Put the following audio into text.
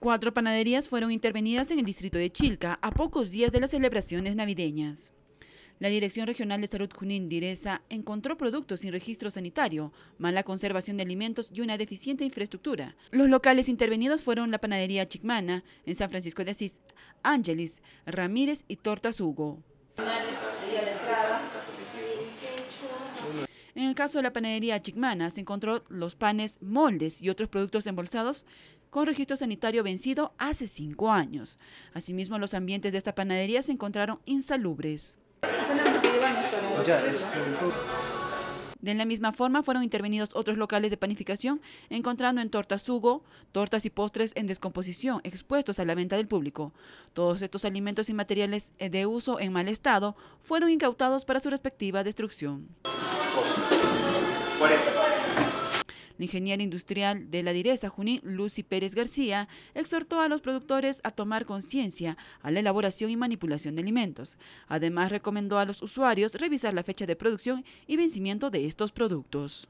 Cuatro panaderías fueron intervenidas en el distrito de Chilca a pocos días de las celebraciones navideñas. La Dirección Regional de Salud Junín Direza encontró productos sin registro sanitario, mala conservación de alimentos y una deficiente infraestructura. Los locales intervenidos fueron la panadería Chicmana en San Francisco de Asís, Ángeles, Ramírez y Tortas Hugo el caso de la panadería Chicmana, se encontró los panes, moldes y otros productos embolsados con registro sanitario vencido hace cinco años. Asimismo, los ambientes de esta panadería se encontraron insalubres. De la misma forma, fueron intervenidos otros locales de panificación, encontrando en tortas hugo, tortas y postres en descomposición, expuestos a la venta del público. Todos estos alimentos y materiales eh, de uso en mal estado fueron incautados para su respectiva destrucción. La ingeniera industrial de la Direza Junín, Lucy Pérez García, exhortó a los productores a tomar conciencia a la elaboración y manipulación de alimentos. Además, recomendó a los usuarios revisar la fecha de producción y vencimiento de estos productos.